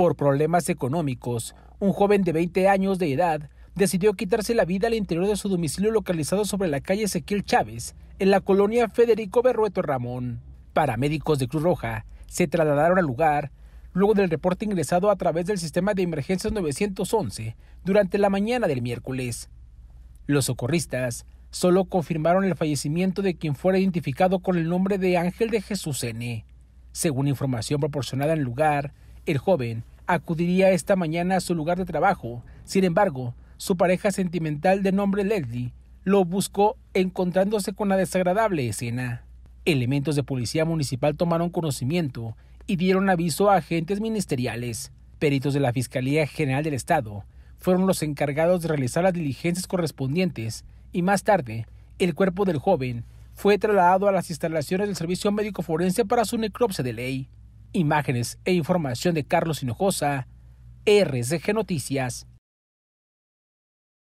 Por problemas económicos, un joven de 20 años de edad decidió quitarse la vida al interior de su domicilio localizado sobre la calle Ezequiel Chávez, en la colonia Federico Berrueto Ramón. Paramédicos de Cruz Roja se trasladaron al lugar luego del reporte ingresado a través del sistema de emergencias 911 durante la mañana del miércoles. Los socorristas solo confirmaron el fallecimiento de quien fuera identificado con el nombre de Ángel de Jesús N. Según información proporcionada en el lugar, el joven acudiría esta mañana a su lugar de trabajo. Sin embargo, su pareja sentimental de nombre Leslie lo buscó encontrándose con la desagradable escena. Elementos de policía municipal tomaron conocimiento y dieron aviso a agentes ministeriales. Peritos de la Fiscalía General del Estado fueron los encargados de realizar las diligencias correspondientes y más tarde el cuerpo del joven fue trasladado a las instalaciones del Servicio Médico Forense para su necropsia de ley. Imágenes e información de Carlos Hinojosa, RCG Noticias.